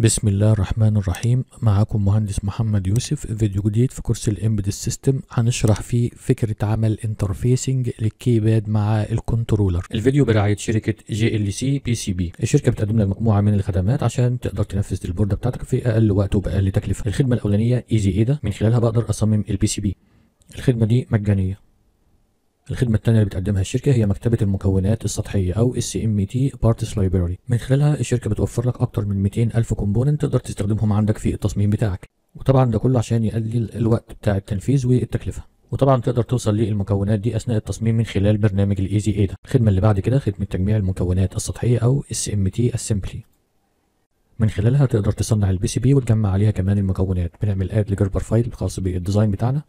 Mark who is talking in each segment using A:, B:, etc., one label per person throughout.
A: بسم الله الرحمن الرحيم معاكم مهندس محمد يوسف فيديو جديد في كورس الامبيد سيستم هنشرح فيه فكرة عمل انترفيسنج للكيباد مع الكنترولر الفيديو برعاية شركة جي ال سي بي سي بي الشركة بتقدم لك مجموعة من الخدمات عشان تقدر تنفذ البوردة بتاعتك في اقل وقت وباقل تكلفة الخدمة الاولانية ايزي ايدا من خلالها بقدر اصمم البي سي بي الخدمة دي مجانية الخدمة الثانية اللي بتقدمها الشركة هي مكتبة المكونات السطحية أو SMT Parts Library من خلالها الشركة بتوفر لك أكتر من 200 ألف كومبوننت تقدر تستخدمهم عندك في التصميم بتاعك وطبعا ده كله عشان يقلل الوقت بتاع التنفيذ والتكلفة وطبعا تقدر توصل للمكونات دي اثناء التصميم من خلال برنامج الايزي ايدا ده الخدمه اللي بعد كده خدمه تجميع المكونات السطحيه او SMT اسمبلي من خلالها تقدر تصنع البي سي بي وتجمع عليها كمان المكونات بنعمل اد لجربر فايل خاص بالديزاين بتاعنا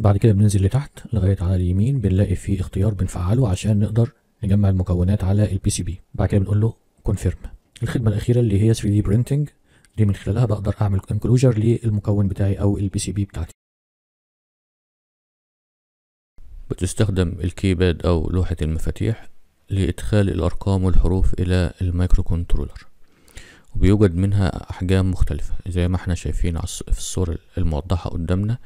A: بعد كده بننزل لتحت لغاية على اليمين بنلاقي في اختيار بنفعله عشان نقدر نجمع المكونات على البي سي بي بعد كده بنقول له كونفيرم الخدمة الأخيرة اللي هي 3D printing دي من خلالها بقدر أعمل انكلوجر للمكون بتاعي أو البي سي بي بتاعتي بتستخدم الكيباد أو لوحة المفاتيح لإدخال الأرقام والحروف إلى المايكرو كنترولر وبيوجد منها أحجام مختلفة زي ما احنا شايفين في الصورة الموضحة قدامنا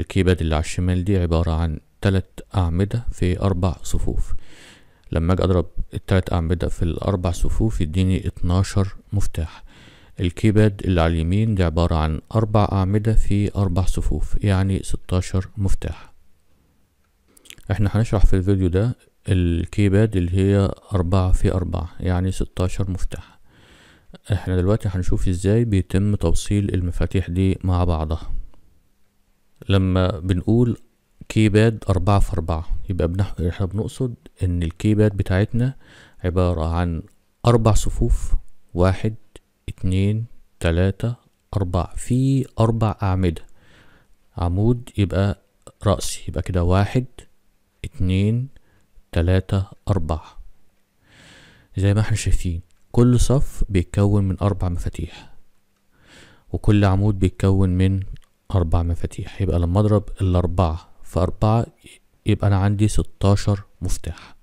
A: الكيباد اللي على الشمال دي عبارة عن تلات أعمدة في أربع صفوف لما أجي أضرب التلات أعمدة في الأربع صفوف يديني اتناشر مفتاح الكيباد اللي على اليمين دي عبارة عن أربع أعمدة في أربع صفوف يعني ستاشر مفتاح احنا هنشرح في الفيديو ده الكيباد اللي هي أربعة في أربعة يعني ستاشر مفتاح احنا دلوقتي هنشوف ازاي بيتم توصيل المفاتيح دي مع بعضها لما بنقول كيباد أربعة في أربعة يبقى بنح... احنا بنقصد إن الكيباد بتاعتنا عبارة عن أربع صفوف واحد اتنين تلاتة أربعة في أربع أعمدة عمود يبقى رأسي يبقى كده واحد اتنين تلاتة أربعة زي ما احنا شايفين كل صف بيتكون من أربع مفاتيح وكل عمود بيتكون من أربع مفاتيح يبقى لما أضرب الأربعة في أربعة يبقى أنا عندي ستاشر مفتاح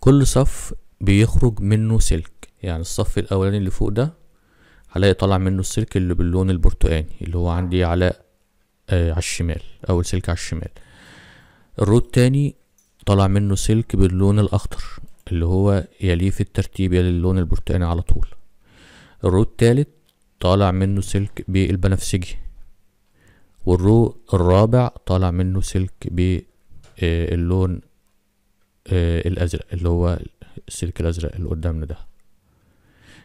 A: كل صف بيخرج منه سلك يعني الصف الأولاني اللي فوق ده هلاقي طالع منه السلك اللي باللون البرتقاني اللي هو عندي على آه على الشمال أول سلك على الشمال الرو تاني طالع منه سلك باللون الأخضر اللي هو يليه في الترتيب يلي اللون البرتقاني على طول الرو تالت طالع منه سلك بالبنفسجي والرو الرابع طالع منه سلك باللون آه، آه، الازرق اللي هو السلك الازرق اللي قدامنا ده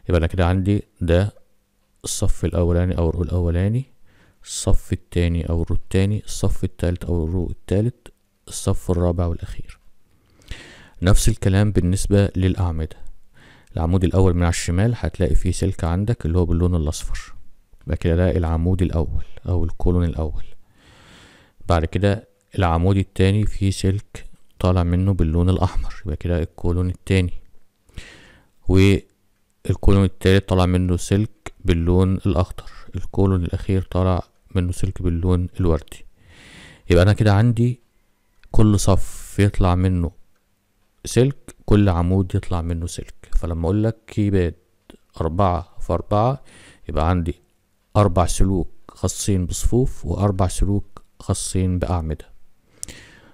A: يبقى انا كده عندي ده الصف الاولاني او الرو الاولاني الصف التاني او الرو التاني الصف التالت او الرو التالت الصف الرابع والاخير نفس الكلام بالنسبة للأعمدة العمود الأول من على الشمال هتلاقي فيه سلك عندك اللي هو باللون الأصفر يبقى كده ده العمود الأول أو الكولون الأول بعد كده العمود التاني فيه سلك طالع منه باللون الأحمر يبقى كده الكولون التاني والكولون التالت طالع منه سلك باللون الأخضر الكولون الأخير طالع منه سلك باللون الوردي يبقى أنا كده عندي كل صف يطلع منه سلك كل عمود يطلع منه سلك فلما أقول لك كيباد أربعة في أربعة يبقى عندي أربع سلوك خاصين بصفوف وأربع سلوك خاصين بأعمدة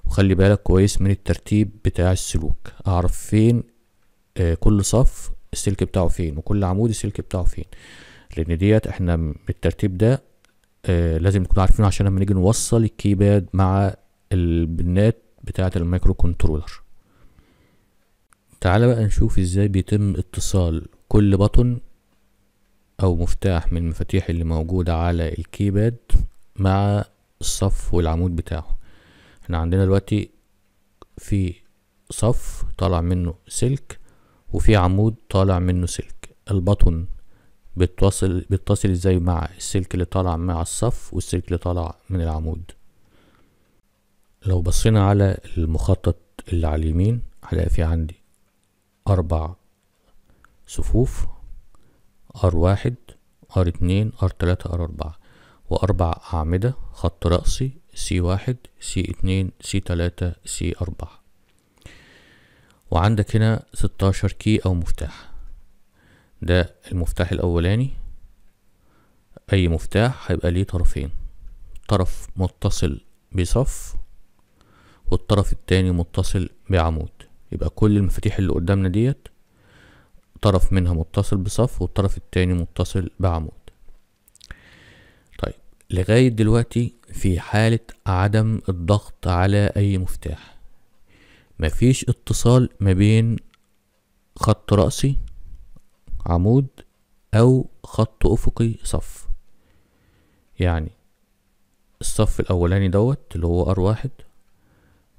A: وخلي بالك كويس من الترتيب بتاع السلوك أعرف فين آه، كل صف السلك بتاعه فين وكل عمود السلك بتاعه فين لأن ديت احنا بالترتيب ده آه، لازم نكون عارفينه عشان لما نيجي نوصل الكيباد مع البنات بتاعة المايكرو كنترولر تعال بقى نشوف ازاي بيتم اتصال كل بطن أو مفتاح من المفاتيح اللي موجودة على الكيباد مع الصف والعمود بتاعه احنا عندنا دلوقتي في صف طالع منه سلك وفي عمود طالع منه سلك البطن بتوصل بتتصل ازاي مع السلك اللي طالع مع الصف والسلك اللي طالع من العمود لو بصينا على المخطط اللي على اليمين هلاقي في عندي أربع صفوف R1 R2 R3 R4 وأربع أعمدة خط رأسي C1 C2 C3 C4 وعندك هنا 16 كي أو مفتاح ده المفتاح الأولاني أي مفتاح هيبقى ليه طرفين طرف متصل بصف والطرف التاني متصل بعمود يبقى كل المفاتيح اللي قدامنا ديت طرف منها متصل بصف والطرف التاني متصل بعمود طيب لغاية دلوقتي في حالة عدم الضغط على أي مفتاح مفيش اتصال ما بين خط رأسي عمود أو خط أفقي صف يعني الصف الأولاني دوت اللي هو ار واحد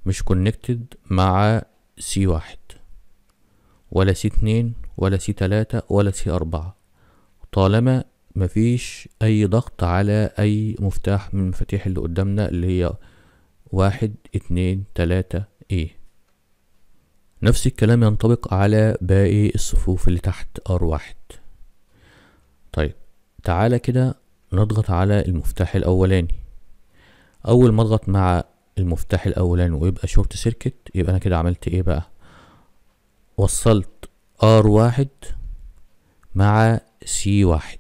A: مش كونكتد مع سي واحد ولا سي اتنين ولا سي تلاتة ولا سي أربعة طالما مفيش أي ضغط على أي مفتاح من المفاتيح اللي قدامنا اللي هي واحد اتنين تلاتة ايه نفس الكلام ينطبق على باقي الصفوف اللي تحت ار واحد طيب تعالى كده نضغط على المفتاح الاولاني اول ما اضغط مع المفتاح الاولاني ويبقى شورت سيركت يبقى انا كده عملت ايه بقى وصلت ار واحد مع سي واحد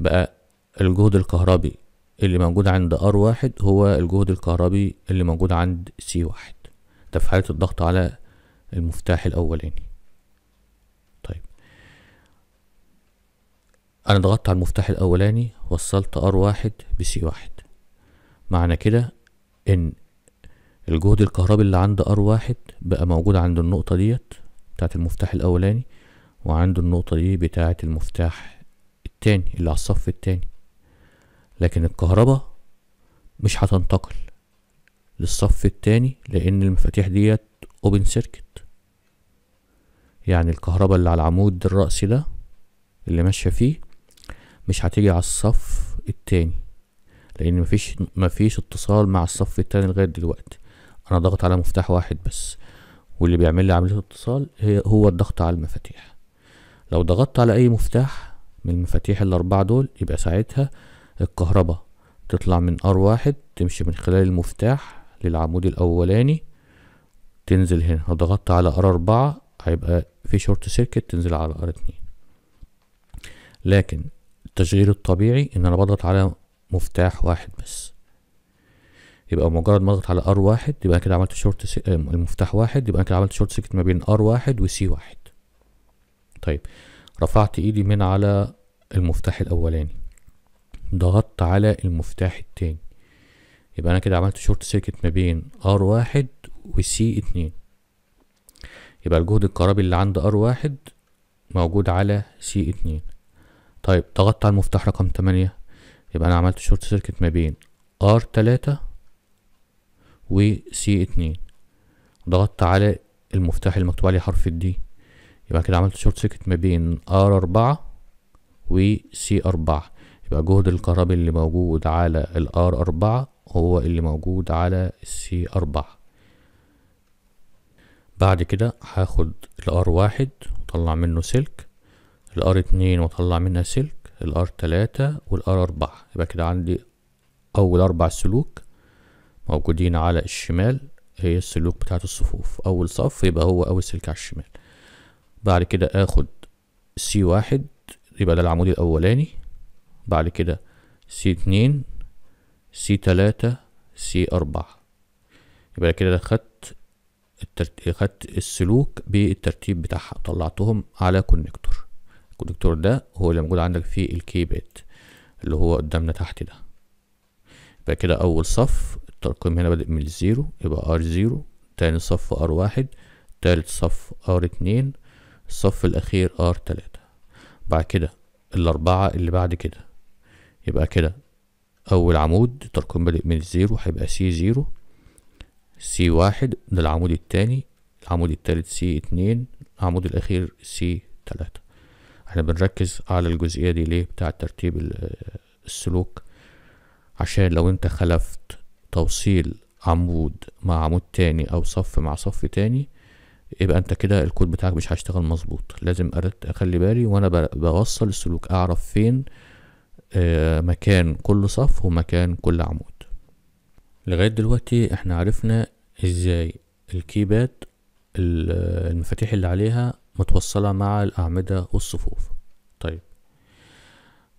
A: بقى الجهد الكهربي اللي موجود عند ار واحد هو الجهد الكهربي اللي موجود عند سي واحد ده في حالة الضغط على المفتاح الأولاني طيب أنا ضغطت على المفتاح الأولاني وصلت ار واحد بسي واحد معنى كده إن الجهد الكهربي اللي عند ار واحد بقى موجود عند النقطة ديت بتاعت المفتاح الأولاني وعنده النقطة دي بتاعة المفتاح التاني اللي على الصف التاني لكن الكهرباء مش هتنتقل للصف التاني لأن المفاتيح ديت أوبن سيركت يعني الكهرباء اللي على العمود الرأسي ده اللي ماشية فيه مش هتيجي على الصف التاني لأن مفيش مفيش اتصال مع الصف التاني لغاية دلوقتي أنا ضغط على مفتاح واحد بس واللي بيعمل لي عملية اتصال هي هو الضغط على المفاتيح لو ضغطت على أي مفتاح من المفاتيح الأربعة دول يبقى ساعتها الكهرباء تطلع من ار واحد تمشي من خلال المفتاح للعمود الأولاني تنزل هنا لو ضغطت على ار أربعة هيبقى في شورت سيركت تنزل على ار اتنين لكن التشغيل الطبيعي إن أنا بضغط على مفتاح واحد بس يبقى مجرد ما اضغط على ار واحد يبقى كده عملت شورت سي... آه، المفتاح واحد يبقى كده عملت شورت سيكت ما بين ار واحد وسي واحد طيب رفعت ايدي من على المفتاح الاولاني ضغطت على المفتاح التاني يبقى انا كده عملت شورت سيركت ما بين ار واحد وسي اتنين يبقى الجهد الكهربي اللي عند ار واحد موجود على سي اتنين طيب ضغطت على المفتاح رقم تمانية يبقى انا عملت شورت سيركت ما بين ار تلاتة و سي اتنين ضغطت على المفتاح المكتوب عليه حرف الدي يبقى كده عملت شورت سيركت ما بين ار أربعة و سي أربعة يبقى جهد الكهرباء اللي موجود على الار أربعة هو اللي موجود على السي أربعة بعد كده هاخد الار واحد واطلع منه سلك الار اتنين واطلع منها سلك الار تلاتة والار أربعة يبقى كده عندي أول أربع سلوك موجودين على الشمال هي السلوك بتاعة الصفوف أول صف يبقى هو أول سلك على الشمال بعد كده آخد سي واحد يبقى ده العمود الأولاني بعد كده سي اتنين سي تلاتة سي أربعة يبقى كده خدت الترت... خدت السلوك بالترتيب بتاعها طلعتهم على كونكتور الكونكتور ده هو اللي موجود عندك في الكيبات اللي هو قدامنا تحت ده يبقى كده أول صف الترقيم هنا بادئ من الزيرو يبقى ار زيرو تاني صف ار واحد تالت صف ار اتنين الصف الأخير ار تلاتة بعد كده الأربعة اللي بعد كده يبقى كده أول عمود الترقيم بادئ من الزيرو هيبقى سي زيرو سي واحد ده العمود التاني العمود التالت سي اتنين العمود الأخير سي تلاتة احنا بنركز على الجزئية دي ليه بتاع ترتيب السلوك عشان لو انت خلفت توصيل عمود مع عمود تاني او صف مع صف تاني يبقى انت كده الكود بتاعك مش هيشتغل مظبوط لازم اخلي بالي وانا بوصل السلوك اعرف فين آه، مكان كل صف ومكان كل عمود لغاية دلوقتي احنا عرفنا ازاي الكيباد المفاتيح اللي عليها متوصلة مع الأعمدة والصفوف طيب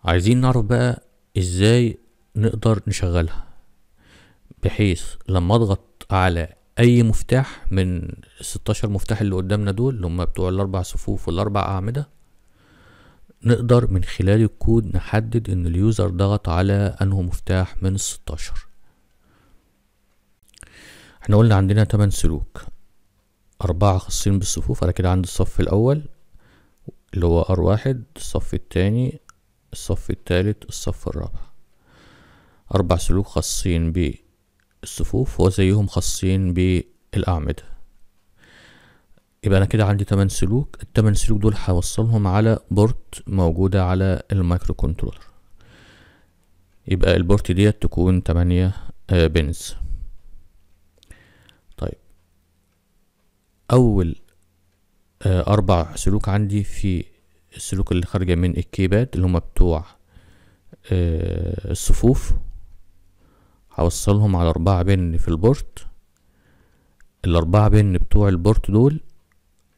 A: عايزين نعرف بقى ازاي نقدر نشغلها بحيث لما اضغط على اي مفتاح من الستاشر 16 مفتاح اللي قدامنا دول اللي هم بتوع الاربع صفوف والاربع اعمده نقدر من خلال الكود نحدد ان اليوزر ضغط على انه مفتاح من الستاشر 16 احنا قلنا عندنا 8 سلوك أربعة خاصين بالصفوف أنا كده عندي الصف الأول اللي هو ار واحد الصف التاني الصف التالت الصف الرابع أربع سلوك خاصين الصفوف وزيهم خاصين بالأعمدة يبقى أنا كده عندي تمن سلوك التمن سلوك دول هوصلهم على بورت موجودة على المايكرو كنترولر يبقى البورت ديت تكون تمانية آه، بنز طيب أول آه، أربع سلوك عندي في السلوك اللي خارجة من الكيباد اللي هما بتوع آه، الصفوف هوصلهم على أربعة بن في البورت الأربعة بن بتوع البورت دول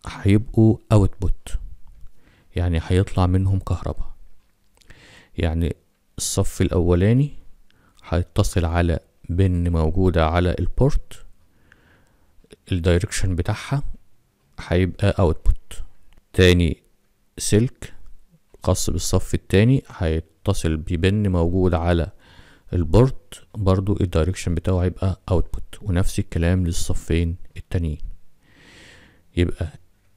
A: هيبقوا اوتبوت يعني هيطلع منهم كهرباء يعني الصف الأولاني هيتصل على بن موجودة على البورت الدايركشن بتاعها هيبقى اوتبوت تاني سلك خاص بالصف التاني هيتصل ببن موجود على البورت برضو الدايركشن بتاعه هيبقى اوتبوت ونفس الكلام للصفين التانيين يبقى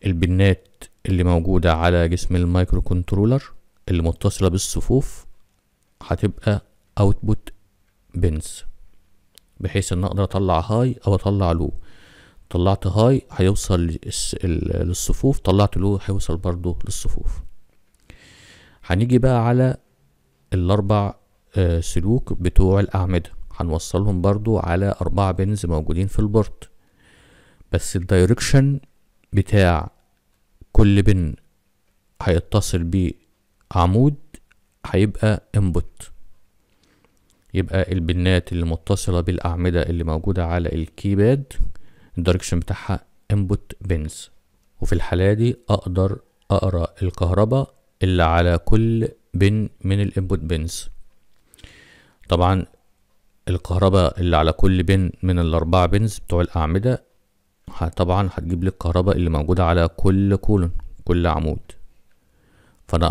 A: البنات اللي موجودة على جسم المايكرو كنترولر اللي متصلة بالصفوف هتبقى اوتبوت بنز بحيث ان اقدر اطلع هاي او اطلع لو طلعت هاي هيوصل للصفوف طلعت لو هيوصل برضو للصفوف هنيجي بقى على الاربع آه، سلوك بتوع الأعمدة هنوصلهم برضو على أربعة بنز موجودين في البورت بس الدايركشن بتاع كل بن هيتصل بيه عمود هيبقى انبوت يبقى البنات اللي متصلة بالأعمدة اللي موجودة على الكيباد الدايركشن بتاعها انبوت بنز وفي الحالة دي أقدر أقرأ الكهرباء اللي على كل بن من الانبوت بنز طبعا الكهرباء اللي على كل بن من الأربعة بنز بتوع الأعمدة طبعا هتجيب لي الكهرباء اللي موجودة على كل كولون كل عمود فأنا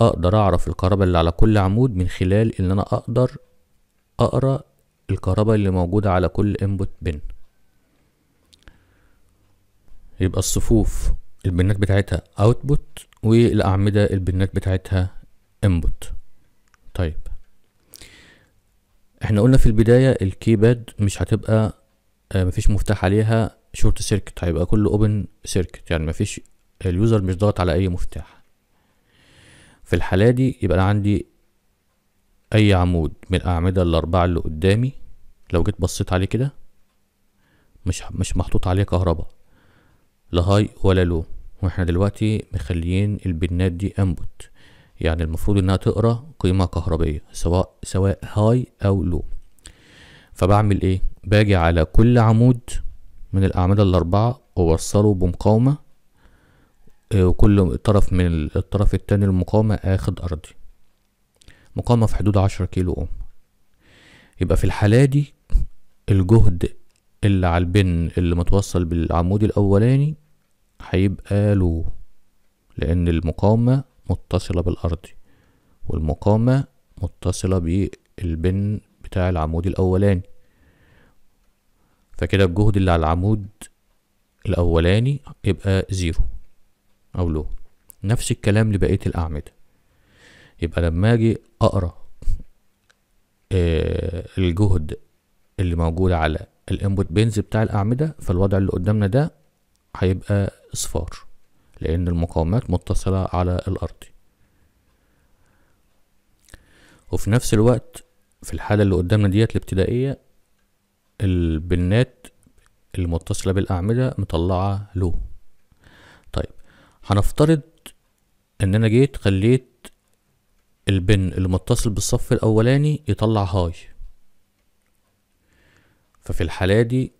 A: أقدر أعرف الكهرباء اللي على كل عمود من خلال إن أنا أقدر أقرأ الكهرباء اللي موجودة على كل انبوت بن يبقى الصفوف البنات بتاعتها اوتبوت والأعمدة البنات بتاعتها انبوت طيب احنا قلنا في البداية الكيباد مش هتبقى آه، مفيش مفتاح عليها شورت سيركت هيبقى كله اوبن سيركت يعني مفيش اليوزر مش ضاغط على اي مفتاح في الحالة دي يبقى انا عندي اي عمود من الاعمدة الاربعة اللي قدامي لو جيت بصيت عليه كده مش مش محطوط عليه كهرباء لا هاي ولا لو واحنا دلوقتي مخليين البنات دي انبوت يعني المفروض انها تقرا قيمة كهربية سواء سواء هاي او لو فبعمل ايه باجي على كل عمود من الاعمدة الاربعة ووصله بمقاومة آه، وكل طرف من الطرف التاني المقاومة اخد ارضي مقاومة في حدود عشرة كيلو اوم يبقى في الحالة دي الجهد اللي على البن اللي متوصل بالعمود الاولاني هيبقى له لان المقاومة متصلة بالأرضي والمقامة متصلة بالبن بتاع العمود الأولاني فكده الجهد اللي على العمود الأولاني يبقى زيرو أو لو نفس الكلام لبقية الأعمدة يبقى لما أجي أقرأ آه، الجهد اللي موجود على الانبوت بينز بتاع الأعمدة فالوضع اللي قدامنا ده هيبقى صفار لأن المقاومات متصلة على الأرض وفي نفس الوقت في الحالة اللي قدامنا ديت الابتدائية البنات المتصلة بالأعمدة مطلعة له طيب هنفترض ان انا جيت خليت البن المتصل بالصف الاولاني يطلع هاي ففي الحالة دي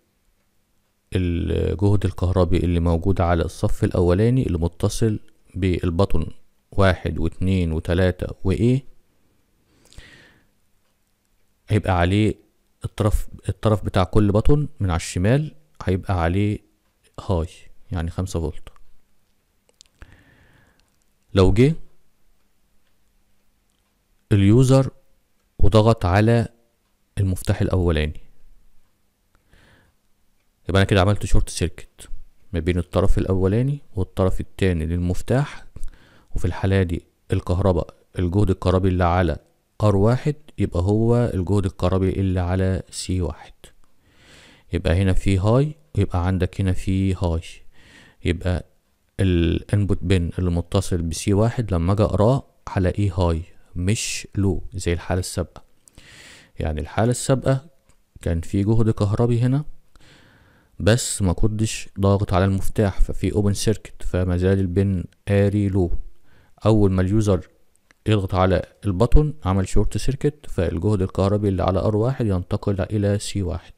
A: الجهد الكهربي اللي موجود على الصف الأولاني اللي متصل بالبطن واحد واثنين وثلاثة وإيه هيبقى عليه الطرف الطرف بتاع كل بطن من على الشمال هيبقى عليه هاي يعني خمسة فولت لو جه اليوزر وضغط على المفتاح الأولاني يبقى انا كده عملت شورت سيركت ما بين الطرف الاولاني والطرف التاني للمفتاح وفي الحالة دي الكهرباء الجهد الكهربي اللي على ار واحد يبقى هو الجهد الكهربي اللي على سي واحد يبقى هنا في هاي ويبقى عندك هنا في هاي يبقى الانبوت بن اللي متصل بسي واحد لما اجي اقراه هلاقيه هاي مش لو زي الحالة السابقة يعني الحالة السابقة كان في جهد كهربي هنا بس ما كنتش ضاغط على المفتاح ففي اوبن سيركت فما زال البن قاري لو اول ما اليوزر يضغط على البطن عمل شورت سيركت فالجهد الكهربي اللي على ار واحد ينتقل الى سي واحد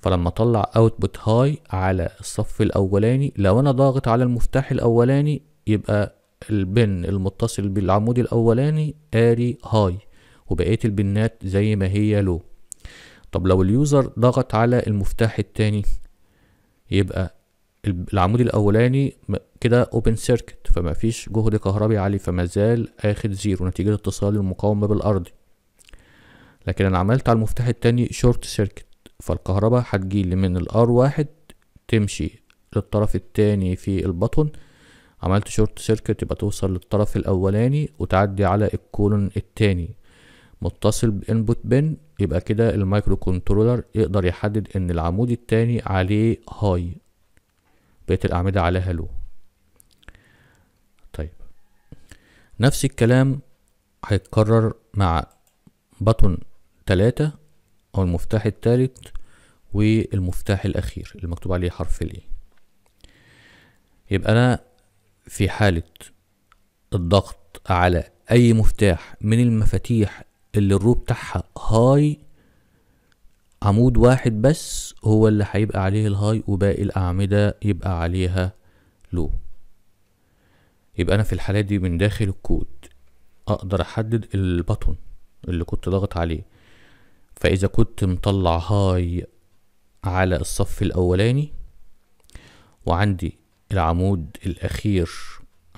A: فلما اطلع اوتبوت هاي على الصف الاولاني لو انا ضاغط على المفتاح الاولاني يبقى البن المتصل بالعمود الاولاني قاري هاي وبقيه البنات زي ما هي لو طب لو اليوزر ضغط على المفتاح التاني يبقى العمود الاولاني كده اوبن سيركت فما فيش جهد كهربي عالي فما زال اخد زيرو نتيجة اتصال المقاومة بالارض لكن انا عملت على المفتاح التاني شورت سيركت فالكهرباء هتجيلي من الار واحد تمشي للطرف التاني في البطن عملت شورت سيركت يبقى توصل للطرف الاولاني وتعدي على الكولون التاني متصل بانبوت بن يبقى كده المايكرو كنترولر يقدر يحدد ان العمود التاني عليه هاي بقية الاعمدة عليها لو طيب نفس الكلام هيتكرر مع بطن تلاتة او المفتاح التالت والمفتاح الاخير اللي مكتوب عليه حرف الاي يبقى انا في حالة الضغط على اي مفتاح من المفاتيح اللي الرو بتاعها هاي عمود واحد بس هو اللي هيبقى عليه الهاي وباقي الأعمدة يبقى عليها لو يبقى أنا في الحالة دي من داخل الكود أقدر أحدد البطن اللي كنت ضاغط عليه فإذا كنت مطلع هاي على الصف الأولاني وعندي العمود الأخير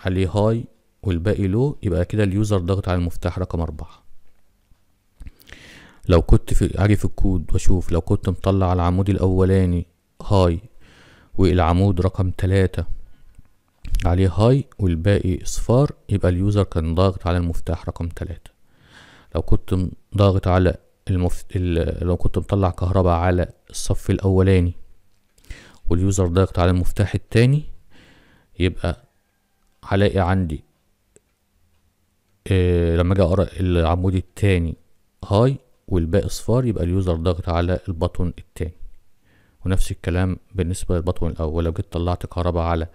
A: عليه هاي والباقي لو يبقى كده اليوزر ضغط على المفتاح رقم أربعة لو كنت في اجي في الكود واشوف لو كنت مطلع العمود الاولاني هاي والعمود رقم تلاتة عليه هاي والباقي اصفار يبقى اليوزر كان ضاغط على المفتاح رقم تلاتة لو كنت ضاغط على المفت... لو كنت مطلع كهرباء على الصف الاولاني واليوزر ضاغط على المفتاح التاني يبقى هلاقي عندي إيه لما اجي اقرا العمود التاني هاي والباقي اصفار يبقى اليوزر ضاغط على البطن التاني ونفس الكلام بالنسبة للبطن الأول لو جيت طلعت كهرباء على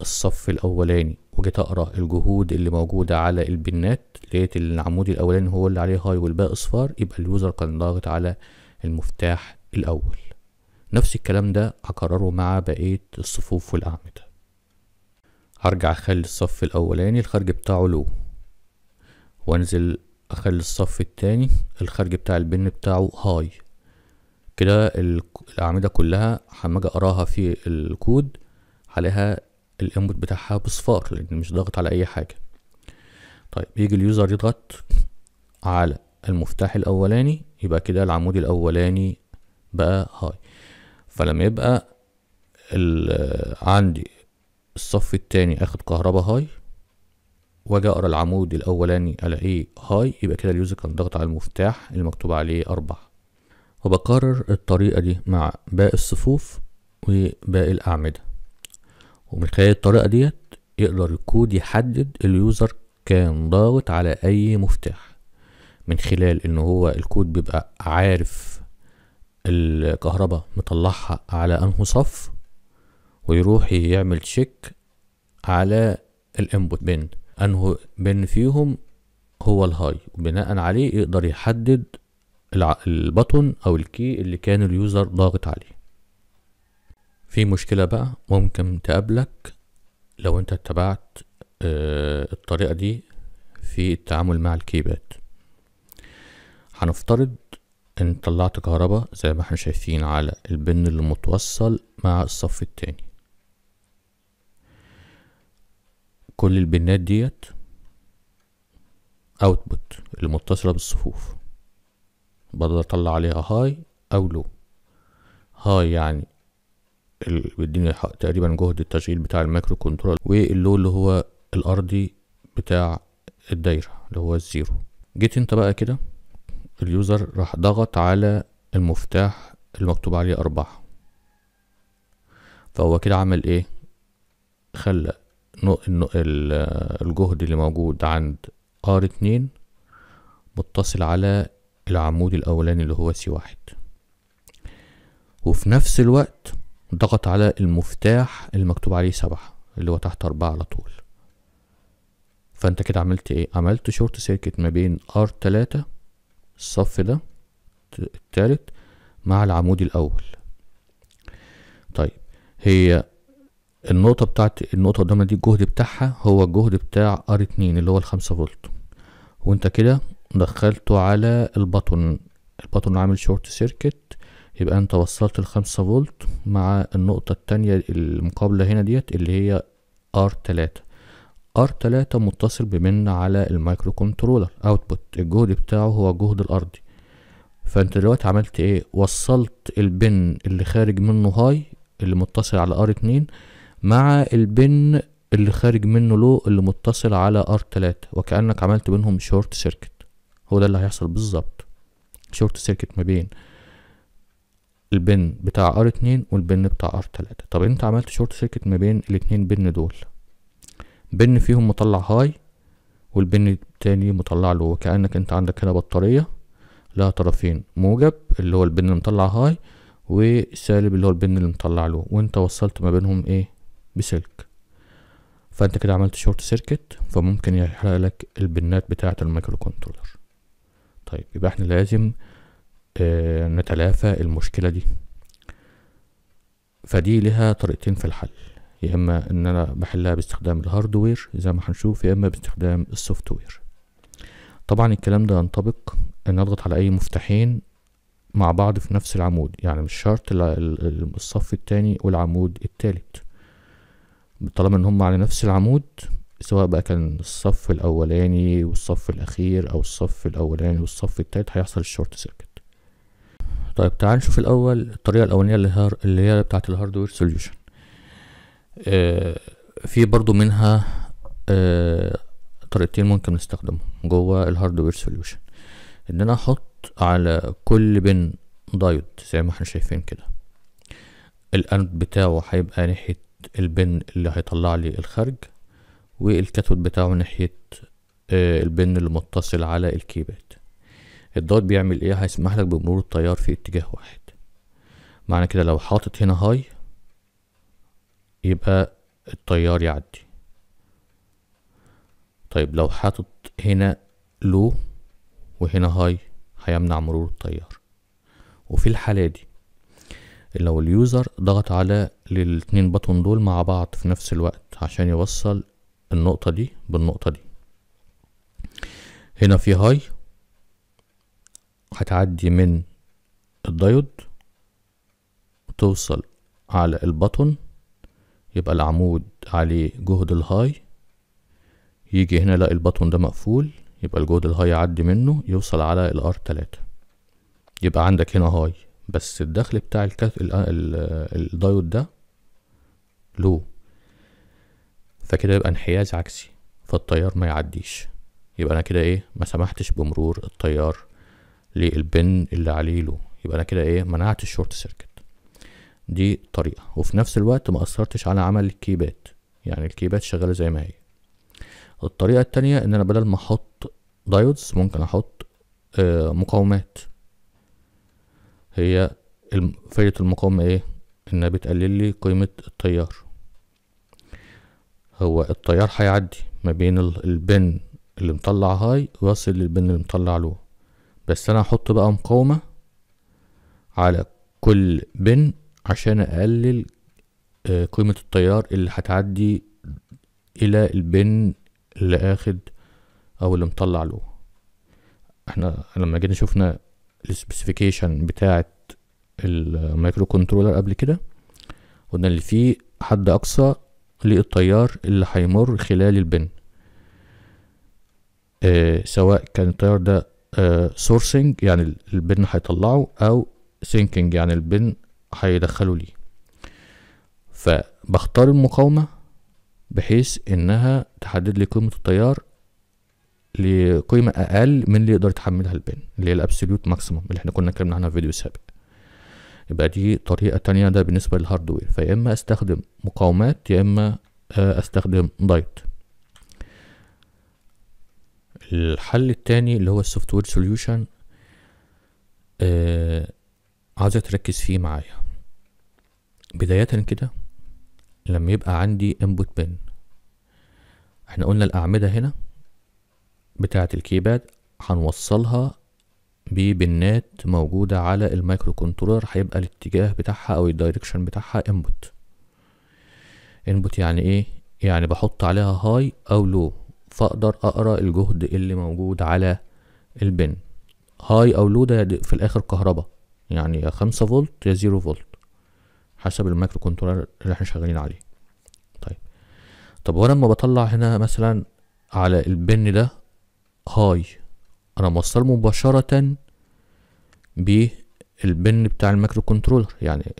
A: الصف الأولاني وجيت أقرأ الجهود اللي موجودة على البنات لقيت العمود الأولاني هو اللي عليه هاي والباقي أصفار يبقى اليوزر كان ضاغط على المفتاح الأول نفس الكلام ده هكرره مع بقية الصفوف والأعمدة هرجع أخلي الصف الأولاني الخرج بتاعه لو وأنزل اخلي الصف التاني الخارج بتاع البن بتاعه هاي كده الاعمده كلها لما اجي اقراها في الكود هلاقيها الانبوت بتاعها بصفار لان مش ضاغط على اي حاجه طيب يجي اليوزر يضغط على المفتاح الاولاني يبقى كده العمود الاولاني بقى هاي فلما يبقى عندي الصف التاني اخد كهربا هاي واجي اقرا العمود الاولاني الاقيه هاي يبقى كده اليوزر كان ضغط على المفتاح اللي مكتوب عليه اربعة وبكرر الطريقة دي مع باقي الصفوف وباقي الأعمدة ومن خلال الطريقة ديت يقدر الكود يحدد اليوزر كان ضاغط على أي مفتاح من خلال إن هو الكود بيبقى عارف الكهرباء مطلعها على أنه صف ويروح يعمل تشيك على الانبوت بند أنه بين فيهم هو الهاي وبناء عليه يقدر يحدد البطن أو الكي اللي كان اليوزر ضاغط عليه في مشكلة بقى ممكن تقابلك لو انت اتبعت اه الطريقة دي في التعامل مع الكيبات هنفترض ان طلعت كهرباء زي ما احنا شايفين على البن المتوصل مع الصف التاني كل البنات ديت اوتبوت المتصلة بالصفوف بقدر اطلع عليها هاي او لو هاي يعني بيديني تقريبا جهد التشغيل بتاع المايكرو كنترول واللو اللي هو الارضي بتاع الدايرة اللي هو الزيرو جيت انت بقى كده اليوزر راح ضغط على المفتاح المكتوب عليه أربعة فهو كده عمل ايه خلى الجهد اللي موجود عند R2 متصل على العمود الأولاني اللي هو C1 وفي نفس الوقت ضغط على المفتاح المكتوب عليه سبعة اللي هو تحت أربعة على طول فأنت كده عملت إيه؟ عملت شورت سيركت ما بين ار تلاتة الصف ده التالت مع العمود الأول طيب هي النقطة بتاعت النقطة قدامنا دي الجهد بتاعها هو الجهد بتاع ار اتنين اللي هو الخمسة فولت وانت كده دخلته على البطن البطن عامل شورت سيركت يبقى انت وصلت الخمسة فولت مع النقطة التانية المقابلة هنا ديت اللي هي ار تلاتة ار تلاتة متصل بمن على المايكرو كنترولر اوتبوت الجهد بتاعه هو الجهد الارضي فانت دلوقتي عملت ايه وصلت البن اللي خارج منه هاي اللي متصل على ار اتنين مع البن اللي خارج منه لو اللي متصل علي ار R3 وكأنك عملت بينهم شورت سيركت هو ده اللي هيحصل بالظبط شورت سيركت ما بين البن بتاع ار 2 والبن بتاع ار 3 طب انت عملت شورت سيركت ما بين الاتنين بن دول بن فيهم مطلع هاي والبن التاني مطلع له وكأنك انت عندك هنا بطارية لها طرفين موجب اللي هو البن اللي مطلع هاي وسالب اللي هو البن اللي مطلع له وانت وصلت ما بينهم ايه بسلك فانت كده عملت شورت سيركت فممكن يحرق لك البنات بتاعة المايكرو كنترولر طيب يبقى احنا لازم اه نتلافى المشكلة دي فدي لها طريقتين في الحل يا اما ان انا بحلها باستخدام الهاردوير زي ما هنشوف يا اما باستخدام السوفت وير طبعا الكلام ده ينطبق ان اضغط على اي مفتاحين مع بعض في نفس العمود يعني مش شرط الصف التاني والعمود التالت طالما ان هم على نفس العمود سواء بقى كان الصف الاولاني والصف الاخير او الصف الاولاني والصف التالت هيحصل الشورت سيركت طيب تعال نشوف الاول الطريقه الاولانيه اللي, هي اللي هي بتاعه الهاردوير سوليوشن آه في برضو منها آه طريقتين ممكن نستخدمهم جوه الهاردوير سوليوشن ان انا احط على كل بن دايود زي ما احنا شايفين كده الانت بتاعه هيبقى ناحيه البن اللي هيطلع لي الخرج والكاثود بتاعه ناحية آه، البن اللي متصل على الكيبات الضغط بيعمل ايه هيسمح لك بمرور التيار في اتجاه واحد معنى كده لو حاطط هنا هاي يبقى التيار يعدي طيب لو حاطط هنا لو وهنا هاي هيمنع مرور التيار وفي الحالة دي لو اليوزر ضغط على الاتنين بطن دول مع بعض في نفس الوقت عشان يوصل النقطة دي بالنقطة دي هنا في هاي هتعدي من الدايود وتوصل على البطن يبقى العمود عليه جهد الهاي يجي هنا لا البطن ده مقفول يبقى الجهد الهاي يعدي منه يوصل على الار تلاتة يبقى عندك هنا هاي بس الدخل بتاع الكاث... آه، الدايود ده له فكده يبقى انحياز عكسي فالتيار ما يعديش يبقى انا كده ايه ما سمحتش بمرور التيار للبن اللي عليه له يبقى انا كده ايه منعت الشورت سيركت دي طريقة وفي نفس الوقت ما أثرتش على عمل الكيبات يعني الكيبات شغالة زي ما هي الطريقة التانية إن أنا بدل ما أحط دايودز ممكن أحط آه، مقاومات هي فايدة المقاومة ايه انها بتقلل لي قيمة التيار هو التيار هيعدي ما بين البن اللي مطلع هاي واصل للبن اللي مطلع لو بس انا هحط بقى مقاومة على كل بن عشان اقلل آه، قيمة التيار اللي هتعدي الى البن اللي اخد او اللي مطلع له احنا لما جينا شفنا السبيسيفيكيشن بتاعه المايكرو كنترولر قبل كده قلنا اللي فيه حد اقصى للتيار اللي هيمر خلال البن آه سواء كان التيار ده سورسنج آه، يعني البن هيطلعه او سينكينج يعني البن هيدخله ليه فبختار المقاومة بحيث انها تحدد لي قيمة التيار لقيمه اقل من اللي يقدر يتحملها البين اللي هي الابسوليوت ماكسيموم اللي احنا كنا اتكلمنا عنها في فيديو سابق يبقى دي طريقه تانية ده بالنسبه للهاردوير فيا اما استخدم مقاومات يا اما آه، استخدم دايت الحل التاني اللي هو السوفت وير سوليوشن عاوزك تركز فيه معايا بداية كده لما يبقى عندي input بن احنا قلنا الأعمدة هنا بتاعة الكيباد هنوصلها ببنات موجودة على المايكرو كنترولر هيبقى الاتجاه بتاعها او الدايركشن بتاعها انبوت انبوت يعني ايه يعني بحط عليها هاي او لو فاقدر اقرا الجهد اللي موجود على البن هاي او لو ده في الاخر كهرباء يعني يا خمسة فولت يا زيرو فولت حسب المايكرو كنترولر اللي احنا شغالين عليه طيب طب وانا لما بطلع هنا مثلا على البن ده هاي انا موصل مباشرة بالبن بتاع المايكرو كنترولر يعني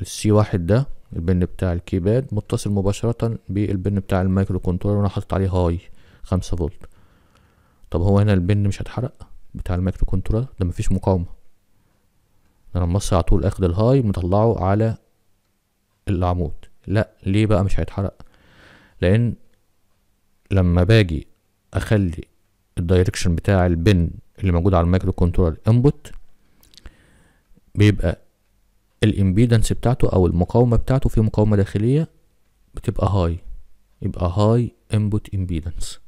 A: السي واحد ده البن بتاع الكيباد متصل مباشرة بالبن بتاع المايكرو كنترولر وانا حاطط عليه هاي خمسة فولت طب هو هنا البن مش هتحرق بتاع المايكرو كنترولر ده مفيش مقاومة انا موصل على طول اخد الهاي مطلعه على العمود لا ليه بقى مش هيتحرق لان لما باجي اخلي الدايركشن بتاع البن اللي موجود على المايكرو كنترولر انبوت بيبقى الامبيدنس بتاعته او المقاومه بتاعته في مقاومه داخليه بتبقى هاي يبقى هاي انبوت امبيدنس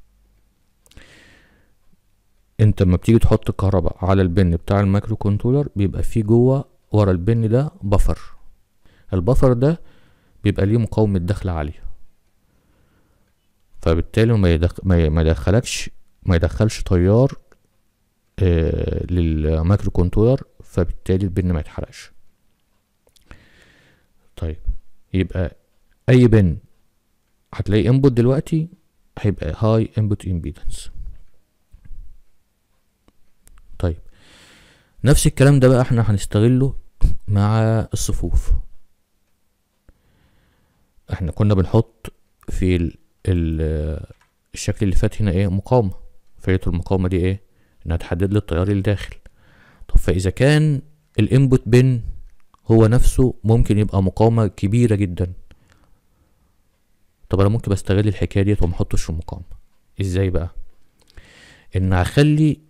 A: انت لما بتيجي تحط الكهرباء على البن بتاع المايكرو كنترولر بيبقى فيه جوه ورا البن ده بفر البفر ده بيبقى ليه مقاومه دخل عاليه فبالتالي ما يدخلكش ما يدخلش تيار آه للمايكرو كنترولر فبالتالي البن ما يتحرقش طيب يبقى اي بن هتلاقي انبوت دلوقتي هيبقى هاي انبوت امبيدنس طيب نفس الكلام ده بقى احنا هنستغله مع الصفوف احنا كنا بنحط في الشكل اللي فات هنا ايه مقاومه فكرة المقاومة دي ايه؟ انها تحدد لي التيار اللي داخل طب فاذا كان الانبوت بن هو نفسه ممكن يبقى مقاومة كبيرة جدا طب انا ممكن بستغل الحكاية ديت وما احطش في المقاومة ازاي بقى؟ ان اخلي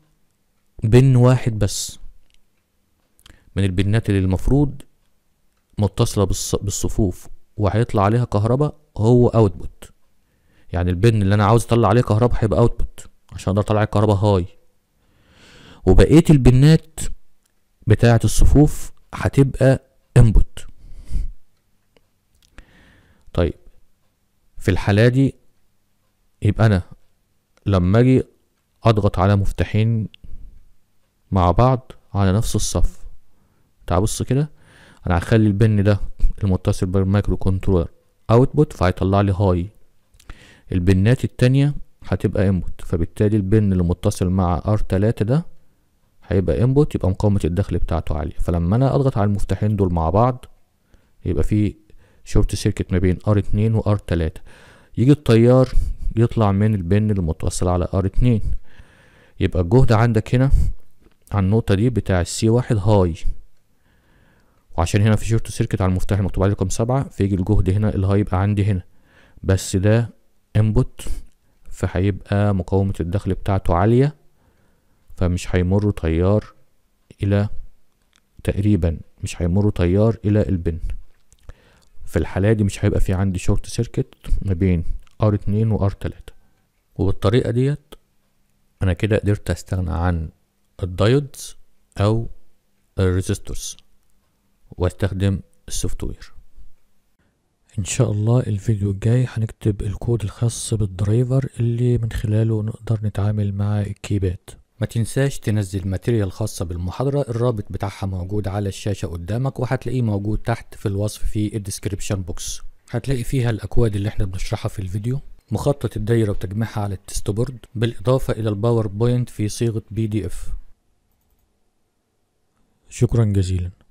A: بن واحد بس من البنات اللي المفروض متصلة بالصفوف وهيطلع عليها كهرباء هو اوتبوت يعني البن اللي انا عاوز اطلع عليه كهرباء هيبقى اوتبوت عشان اقدر اطلع الكهرباء هاي وبقيه البنات بتاعه الصفوف هتبقى انبوت طيب في الحاله دي يبقى انا لما اجي اضغط على مفتاحين مع بعض على نفس الصف تعال بص كده انا هخلي البن ده المتصل بالمايكرو كنترولر اوتبوت فهيطلع لي هاي البنات التانية هتبقى انبوت فبالتالي البن اللي متصل مع R3 ده هيبقى انبوت يبقى مقاومة الدخل بتاعته عالية فلما انا اضغط على المفتاحين دول مع بعض يبقى في شورت سيركت ما بين R2 و R3 يجي التيار يطلع من البن اللي متوصل على R2 يبقى الجهد عندك هنا على النقطة دي بتاع السي واحد هاي وعشان هنا في شورت سيركت على المفتاح المكتوب عليه رقم سبعة فيجي الجهد هنا اللي هيبقى عندي هنا بس ده انبوت فهيبقى مقاومة الدخل بتاعته عالية فمش هيمر تيار إلى تقريبا مش هيمر تيار إلى البن في الحالة دي مش هيبقى في عندي شورت سيركت ما بين R2 و R3 وبالطريقة ديت أنا كده قدرت أستغنى عن الدايودز أو الريزيستورز واستخدم السوفت وير ان شاء الله الفيديو الجاي هنكتب الكود الخاص بالدرايفر اللي من خلاله نقدر نتعامل مع الكيبات ما تنساش تنزل ماتيريال خاصة بالمحاضرة الرابط بتاعها موجود على الشاشة قدامك وهتلاقيه موجود تحت في الوصف في الديسكريبشن بوكس هتلاقي فيها الأكواد اللي احنا بنشرحها في الفيديو مخطط الدايرة وتجميعها على التست بورد بالإضافة إلى الباوربوينت في صيغة بي دي اف شكرا جزيلا